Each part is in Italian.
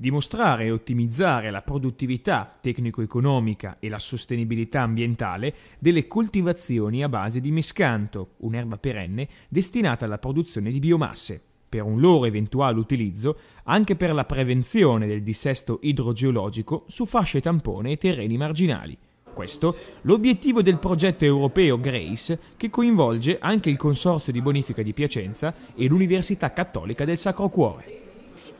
Dimostrare e ottimizzare la produttività tecnico-economica e la sostenibilità ambientale delle coltivazioni a base di miscanto, un'erba perenne destinata alla produzione di biomasse, per un loro eventuale utilizzo anche per la prevenzione del dissesto idrogeologico su fasce tampone e terreni marginali. Questo l'obiettivo del progetto europeo GRACE che coinvolge anche il Consorzio di Bonifica di Piacenza e l'Università Cattolica del Sacro Cuore.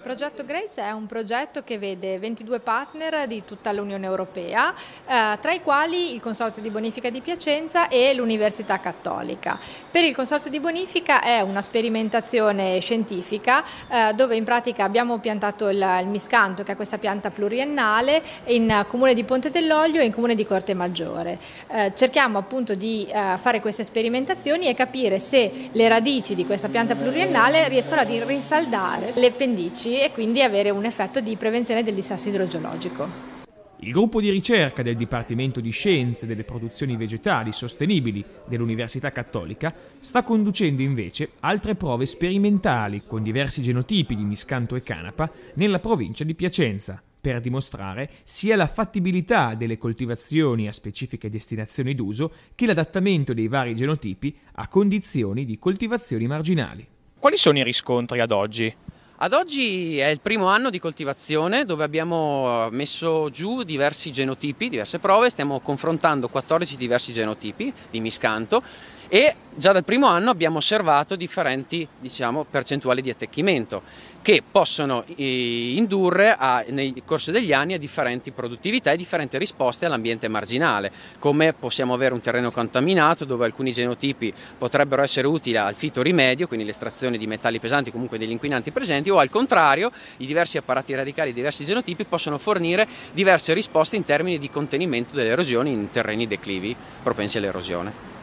Progetto Grace è un progetto che vede 22 partner di tutta l'Unione Europea, eh, tra i quali il Consorzio di Bonifica di Piacenza e l'Università Cattolica. Per il Consorzio di Bonifica è una sperimentazione scientifica eh, dove in pratica abbiamo piantato il, il, miscanto, che è questa pianta pluriennale, in comune di Ponte dell'Oglio e in comune di Corte Maggiore. Eh, cerchiamo appunto di eh, fare queste sperimentazioni e capire se le radici di questa pianta pluriennale riescono a rinsaldare le pendici e quindi avere un effetto di prevenzione del dissesto idrogeologico. Il gruppo di ricerca del Dipartimento di Scienze delle Produzioni Vegetali Sostenibili dell'Università Cattolica sta conducendo invece altre prove sperimentali con diversi genotipi di miscanto e canapa nella provincia di Piacenza per dimostrare sia la fattibilità delle coltivazioni a specifiche destinazioni d'uso che l'adattamento dei vari genotipi a condizioni di coltivazioni marginali. Quali sono i riscontri ad oggi? Ad oggi è il primo anno di coltivazione dove abbiamo messo giù diversi genotipi, diverse prove, stiamo confrontando 14 diversi genotipi di miscanto e già dal primo anno abbiamo osservato differenti diciamo, percentuali di attecchimento che possono eh, indurre a, nel corso degli anni a differenti produttività e differenti risposte all'ambiente marginale, come possiamo avere un terreno contaminato dove alcuni genotipi potrebbero essere utili al fitorimedio, quindi l'estrazione di metalli pesanti comunque degli inquinanti presenti, o al contrario i diversi apparati radicali, i diversi genotipi possono fornire diverse risposte in termini di contenimento delle erosioni in terreni declivi propensi all'erosione.